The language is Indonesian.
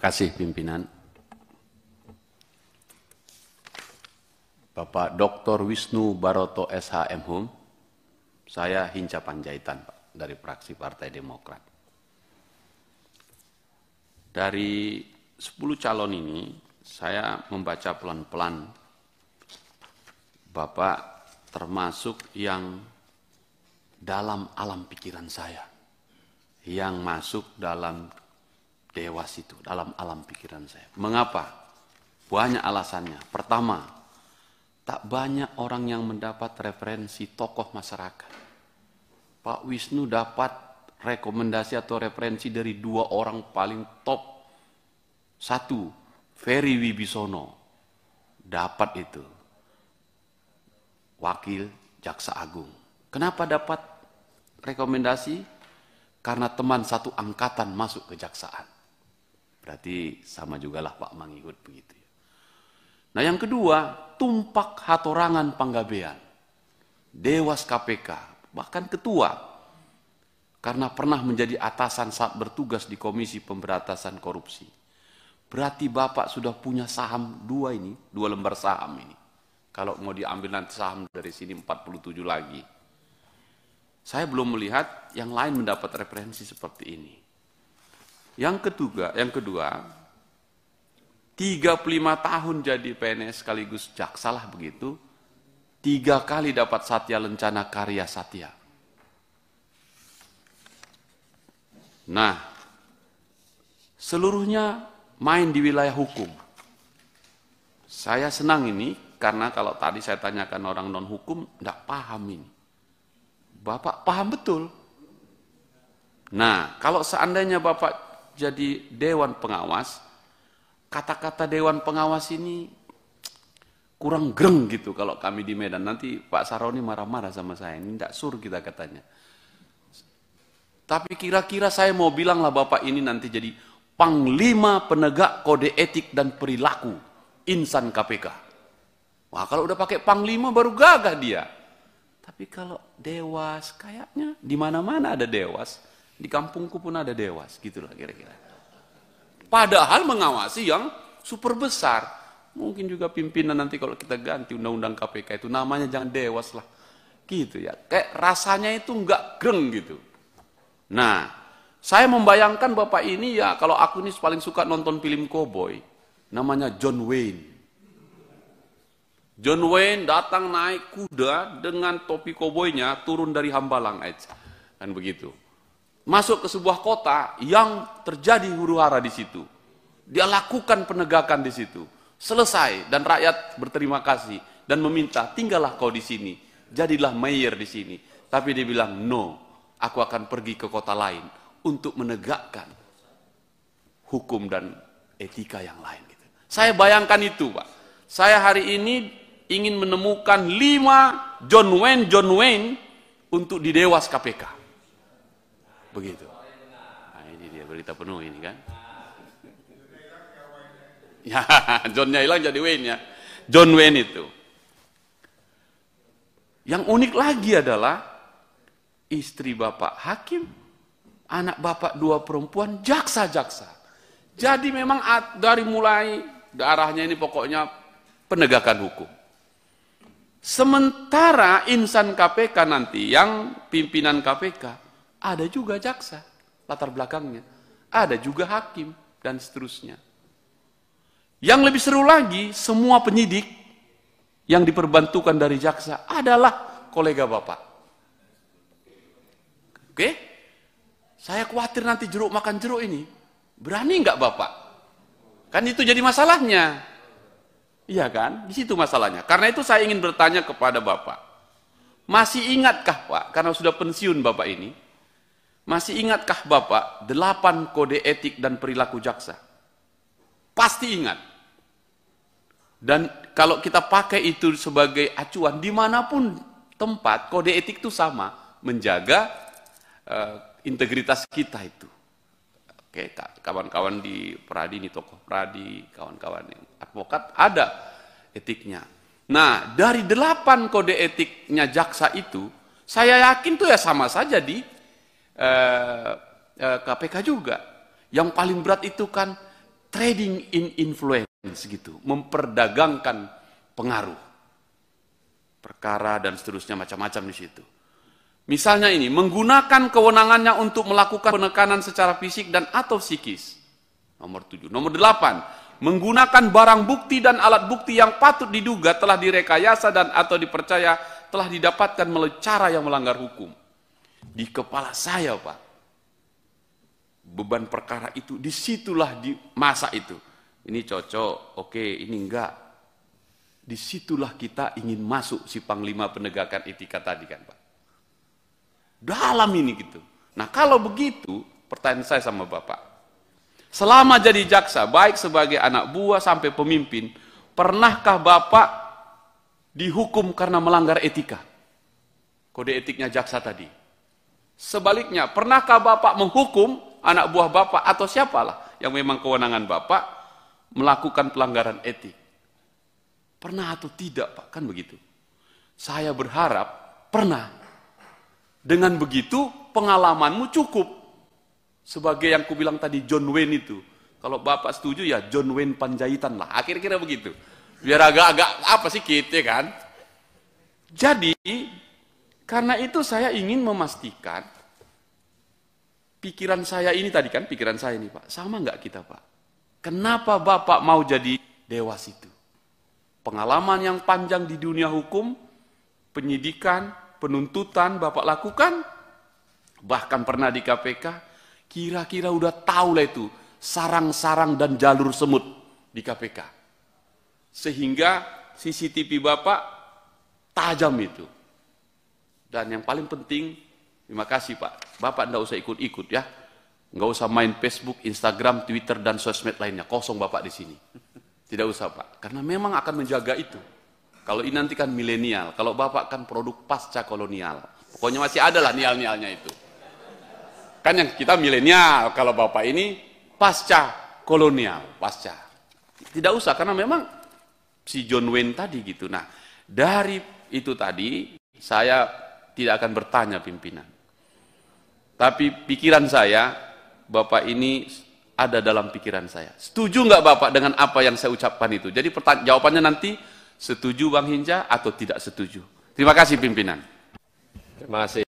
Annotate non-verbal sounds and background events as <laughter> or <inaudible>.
kasih pimpinan. Bapak Dr. Wisnu Baroto SHM Hum, saya Hinca Panjaitan Pak, dari praksi Partai Demokrat. Dari 10 calon ini, saya membaca pelan-pelan Bapak termasuk yang dalam alam pikiran saya yang masuk dalam dewas itu dalam alam pikiran saya. Mengapa? Banyak alasannya. Pertama, tak banyak orang yang mendapat referensi tokoh masyarakat. Pak Wisnu dapat rekomendasi atau referensi dari dua orang paling top. Satu, Ferry Wibisono. Dapat itu. Wakil Jaksa Agung. Kenapa dapat rekomendasi? Karena teman satu angkatan masuk kejaksaan. Berarti sama juga lah Pak Mangihut begitu. Ya. Nah yang kedua, tumpak hatorangan panggabean. Dewas KPK, bahkan ketua. Karena pernah menjadi atasan saat bertugas di Komisi Pemberantasan Korupsi. Berarti Bapak sudah punya saham dua ini, dua lembar saham ini. Kalau mau diambil nanti saham dari sini 47 lagi. Saya belum melihat yang lain mendapat referensi seperti ini. Yang kedua, yang kedua, 35 tahun jadi PNS sekaligus jaksa lah begitu, tiga kali dapat Satya Lencana Karya Satya. Nah, seluruhnya main di wilayah hukum. Saya senang ini karena kalau tadi saya tanyakan orang non hukum, tidak paham ini. Bapak paham betul. Nah, kalau seandainya Bapak jadi dewan pengawas, kata-kata dewan pengawas ini kurang greng gitu kalau kami di Medan. Nanti Pak Saroni marah-marah sama saya, ini tidak sur kita katanya. Tapi kira-kira saya mau bilang lah Bapak ini nanti jadi Panglima Penegak Kode Etik dan Perilaku Insan KPK. Wah kalau udah pakai Panglima baru gagah dia. Tapi kalau Dewas kayaknya di mana-mana ada Dewas. Di kampungku pun ada dewas, gitulah kira-kira. Padahal mengawasi yang super besar. Mungkin juga pimpinan nanti kalau kita ganti undang-undang KPK itu namanya jangan dewas lah. Gitu ya. Kayak rasanya itu nggak greng gitu. Nah, saya membayangkan bapak ini ya kalau aku ini paling suka nonton film koboi. Namanya John Wayne. John Wayne datang naik kuda dengan topi koboinya turun dari hambalang aja. Kan begitu masuk ke sebuah kota yang terjadi huru hara di situ. Dia lakukan penegakan di situ. Selesai dan rakyat berterima kasih dan meminta tinggallah kau di sini. Jadilah mayor di sini. Tapi dia bilang, no, aku akan pergi ke kota lain untuk menegakkan hukum dan etika yang lain. Gitu. Saya bayangkan itu, Pak. Saya hari ini ingin menemukan lima John Wayne, John Wayne untuk didewas KPK. Begitu. Nah, ini dia berita penuh ini kan. Ya, <laughs> Johnnya hilang jadi wayne ya John Wayne itu. Yang unik lagi adalah istri bapak hakim, anak bapak dua perempuan, jaksa-jaksa. Jadi memang dari mulai darahnya ini pokoknya penegakan hukum. Sementara insan KPK nanti yang pimpinan KPK ada juga jaksa latar belakangnya. Ada juga hakim dan seterusnya. Yang lebih seru lagi, semua penyidik yang diperbantukan dari jaksa adalah kolega Bapak. Oke? Saya khawatir nanti jeruk makan jeruk ini. Berani nggak Bapak? Kan itu jadi masalahnya. Iya kan? Di situ masalahnya. Karena itu saya ingin bertanya kepada Bapak. Masih ingatkah Pak? Karena sudah pensiun Bapak ini. Masih ingatkah Bapak delapan kode etik dan perilaku jaksa? Pasti ingat. Dan kalau kita pakai itu sebagai acuan, dimanapun tempat, kode etik itu sama. Menjaga uh, integritas kita itu. Oke, kawan-kawan di Pradi, ini tokoh Pradi, kawan-kawan yang advokat, ada etiknya. Nah, dari delapan kode etiknya jaksa itu, saya yakin tuh ya sama saja di eh, eh, KPK juga. Yang paling berat itu kan trading in influence gitu, memperdagangkan pengaruh. Perkara dan seterusnya macam-macam di situ. Misalnya ini, menggunakan kewenangannya untuk melakukan penekanan secara fisik dan atau psikis. Nomor tujuh. Nomor delapan, menggunakan barang bukti dan alat bukti yang patut diduga telah direkayasa dan atau dipercaya telah didapatkan melalui cara yang melanggar hukum di kepala saya, Pak. Beban perkara itu disitulah di masa itu. Ini cocok, oke, ini enggak. Disitulah kita ingin masuk si panglima penegakan etika tadi kan, Pak. Dalam ini gitu. Nah, kalau begitu, pertanyaan saya sama Bapak. Selama jadi jaksa, baik sebagai anak buah sampai pemimpin, pernahkah Bapak dihukum karena melanggar etika? Kode etiknya jaksa tadi. Sebaliknya, pernahkah Bapak menghukum anak buah Bapak atau siapalah yang memang kewenangan Bapak melakukan pelanggaran etik? Pernah atau tidak, Pak? Kan begitu. Saya berharap pernah. Dengan begitu, pengalamanmu cukup. Sebagai yang kubilang tadi John Wayne itu. Kalau Bapak setuju ya John Wayne Panjaitan lah. akhir akhirnya begitu. Biar agak-agak apa sih kita ya kan? Jadi karena itu saya ingin memastikan pikiran saya ini tadi kan, pikiran saya ini Pak, sama nggak kita Pak? Kenapa Bapak mau jadi dewas itu? Pengalaman yang panjang di dunia hukum, penyidikan, penuntutan Bapak lakukan, bahkan pernah di KPK, kira-kira udah tahu lah itu sarang-sarang dan jalur semut di KPK. Sehingga CCTV Bapak tajam itu dan yang paling penting, terima kasih Pak, Bapak tidak usah ikut-ikut ya. Nggak usah main Facebook, Instagram, Twitter, dan sosmed lainnya. Kosong Bapak di sini. Tidak usah Pak, karena memang akan menjaga itu. Kalau ini nanti kan milenial, kalau Bapak kan produk pasca kolonial. Pokoknya masih ada lah nial-nialnya itu. Kan yang kita milenial, kalau Bapak ini pasca kolonial, pasca. Tidak usah, karena memang si John Wayne tadi gitu. Nah, dari itu tadi, saya tidak akan bertanya pimpinan. Tapi pikiran saya, Bapak ini ada dalam pikiran saya. Setuju nggak Bapak dengan apa yang saya ucapkan itu? Jadi jawabannya nanti, setuju Bang hinca atau tidak setuju? Terima kasih pimpinan. Terima kasih.